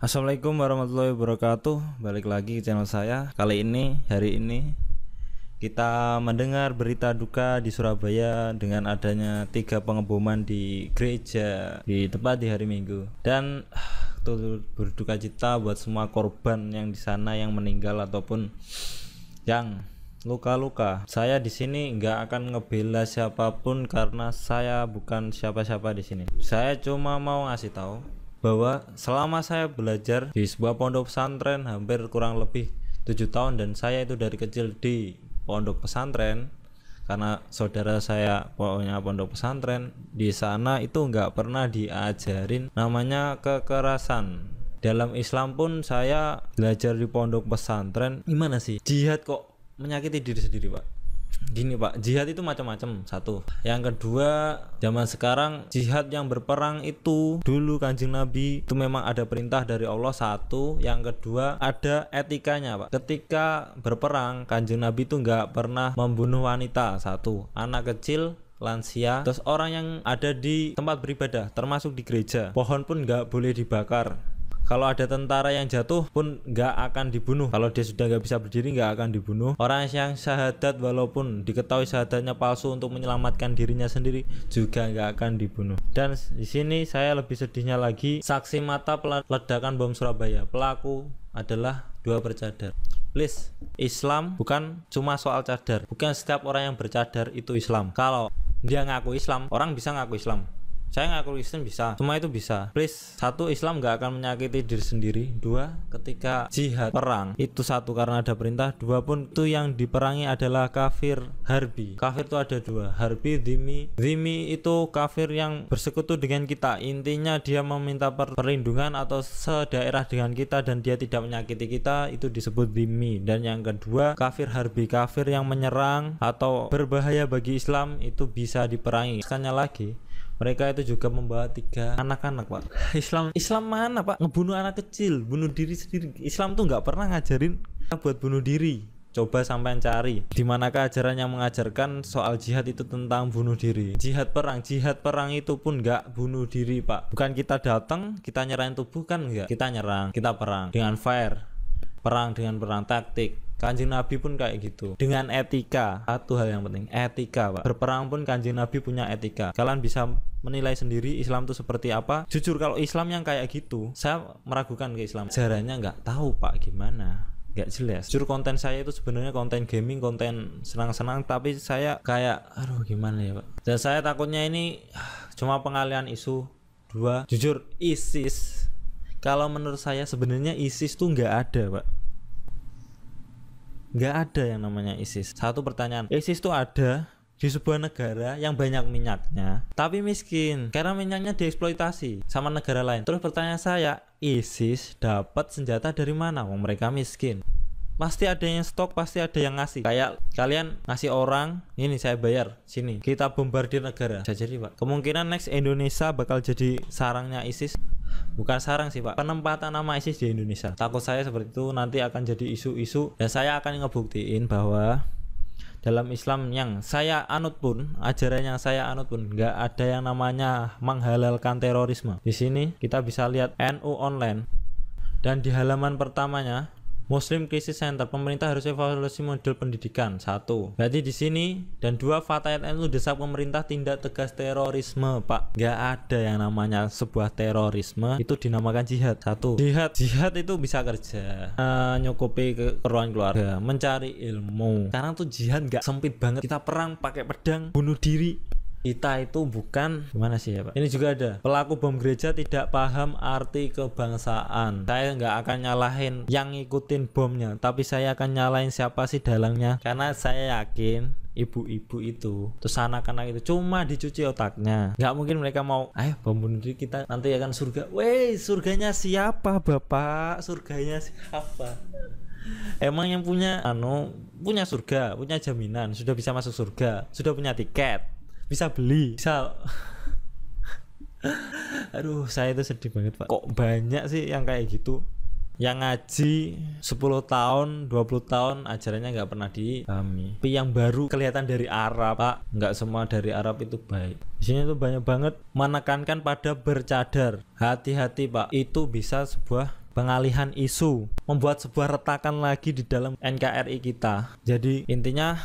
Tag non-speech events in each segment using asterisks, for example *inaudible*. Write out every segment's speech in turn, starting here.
Assalamualaikum warahmatullahi wabarakatuh Balik lagi ke channel saya Kali ini, hari ini Kita mendengar berita duka di Surabaya Dengan adanya tiga pengeboman di gereja Di tempat di hari Minggu Dan *sighs* turut berduka cita buat semua korban yang di sana yang meninggal ataupun yang luka-luka. Saya di sini nggak akan ngebela siapapun karena saya bukan siapa-siapa di sini. Saya cuma mau ngasih tahu bahwa selama saya belajar di sebuah pondok pesantren hampir kurang lebih tujuh tahun dan saya itu dari kecil di pondok pesantren karena saudara saya punya pondok pesantren di sana itu nggak pernah diajarin namanya kekerasan dalam Islam pun saya belajar di pondok pesantren gimana sih jihad kok menyakiti diri sendiri pak Gini Pak, jihad itu macam-macam. Satu. Yang kedua, zaman sekarang jihad yang berperang itu dulu Kanjeng Nabi itu memang ada perintah dari Allah satu. Yang kedua, ada etikanya Pak. Ketika berperang, Kanjeng Nabi itu nggak pernah membunuh wanita satu, anak kecil lansia, terus orang yang ada di tempat beribadah, termasuk di gereja. Pohon pun nggak boleh dibakar kalau ada tentara yang jatuh pun nggak akan dibunuh kalau dia sudah nggak bisa berdiri nggak akan dibunuh orang yang syahadat walaupun diketahui syahadatnya palsu untuk menyelamatkan dirinya sendiri juga nggak akan dibunuh dan di sini saya lebih sedihnya lagi saksi mata ledakan bom Surabaya pelaku adalah dua bercadar please Islam bukan cuma soal cadar bukan setiap orang yang bercadar itu Islam kalau dia ngaku Islam orang bisa ngaku Islam saya ngaku Kristen bisa semua itu bisa please satu Islam nggak akan menyakiti diri sendiri dua ketika jihad perang itu satu karena ada perintah dua pun itu yang diperangi adalah kafir harbi kafir itu ada dua harbi dhimi dhimi itu kafir yang bersekutu dengan kita intinya dia meminta per perlindungan atau sedaerah dengan kita dan dia tidak menyakiti kita itu disebut dhimi dan yang kedua kafir harbi kafir yang menyerang atau berbahaya bagi Islam itu bisa diperangi sekali lagi mereka itu juga membawa tiga anak-anak pak *laughs* Islam Islam mana pak ngebunuh anak kecil bunuh diri sendiri Islam tuh nggak pernah ngajarin buat bunuh diri coba sampean cari di manakah ajaran yang mengajarkan soal jihad itu tentang bunuh diri jihad perang jihad perang itu pun nggak bunuh diri pak bukan kita datang kita nyerang tubuh kan nggak kita nyerang kita perang dengan fire perang dengan perang taktik Kanjeng Nabi pun kayak gitu dengan etika satu hal yang penting etika pak berperang pun Kanjeng Nabi punya etika kalian bisa menilai sendiri Islam itu seperti apa. Jujur kalau Islam yang kayak gitu, saya meragukan ke Islam. Sejarahnya nggak tahu pak gimana nggak jelas. Jujur konten saya itu sebenarnya konten gaming, konten senang-senang, tapi saya kayak, aduh gimana ya pak. Dan saya takutnya ini *sighs* cuma pengalian isu. Dua, jujur ISIS. Kalau menurut saya sebenarnya ISIS tuh nggak ada pak. Nggak ada yang namanya ISIS. Satu pertanyaan, ISIS tuh ada di sebuah negara yang banyak minyaknya tapi miskin karena minyaknya dieksploitasi sama negara lain terus pertanyaan saya ISIS dapat senjata dari mana wong mereka miskin pasti ada yang stok pasti ada yang ngasih kayak kalian ngasih orang ini saya bayar sini kita bombardir negara bisa jadi pak kemungkinan next Indonesia bakal jadi sarangnya ISIS bukan sarang sih pak penempatan nama ISIS di Indonesia takut saya seperti itu nanti akan jadi isu-isu dan saya akan ngebuktiin bahwa dalam Islam yang saya anut pun ajaran yang saya anut pun nggak ada yang namanya menghalalkan terorisme di sini kita bisa lihat NU online dan di halaman pertamanya Muslim Krisis Center, pemerintah harus evaluasi model pendidikan. Satu, berarti di sini dan dua fatayat NU itu desak pemerintah tindak tegas terorisme, Pak. Nggak ada yang namanya sebuah terorisme itu dinamakan jihad. Satu, jihad jihad itu bisa kerja, uh, eh, nyokopi keperluan keluarga, mencari ilmu. Sekarang tuh jihad nggak sempit banget. Kita perang pakai pedang, bunuh diri, kita itu bukan gimana sih ya pak ini juga ada pelaku bom gereja tidak paham arti kebangsaan saya nggak akan nyalahin yang ngikutin bomnya tapi saya akan nyalahin siapa sih dalangnya karena saya yakin ibu-ibu itu terus anak-anak itu cuma dicuci otaknya nggak mungkin mereka mau ayo bom bunuh diri kita nanti akan surga weh surganya siapa bapak surganya siapa emang yang punya anu punya surga punya jaminan sudah bisa masuk surga sudah punya tiket bisa beli bisa *laughs* aduh saya itu sedih banget pak kok banyak sih yang kayak gitu yang ngaji 10 tahun 20 tahun ajarannya nggak pernah dipahami tapi yang baru kelihatan dari Arab pak nggak semua dari Arab itu baik di sini tuh banyak banget menekankan pada bercadar hati-hati pak itu bisa sebuah pengalihan isu membuat sebuah retakan lagi di dalam NKRI kita jadi intinya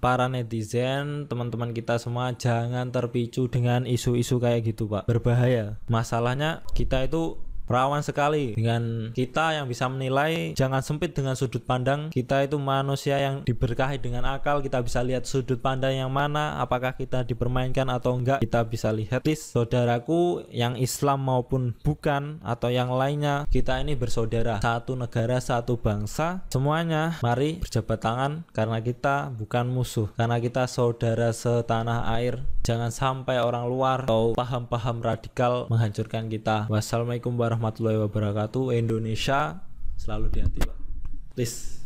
para netizen, teman-teman kita semua jangan terpicu dengan isu-isu kayak gitu, Pak. Berbahaya. Masalahnya kita itu rawan sekali dengan kita yang bisa menilai jangan sempit dengan sudut pandang kita itu manusia yang diberkahi dengan akal kita bisa lihat sudut pandang yang mana apakah kita dipermainkan atau enggak kita bisa lihat list saudaraku yang Islam maupun bukan atau yang lainnya kita ini bersaudara satu negara satu bangsa semuanya mari berjabat tangan karena kita bukan musuh karena kita saudara setanah air jangan sampai orang luar atau paham-paham radikal menghancurkan kita wassalamualaikum warahmatullahi warahmatullahi wabarakatuh Indonesia selalu di hati Pak please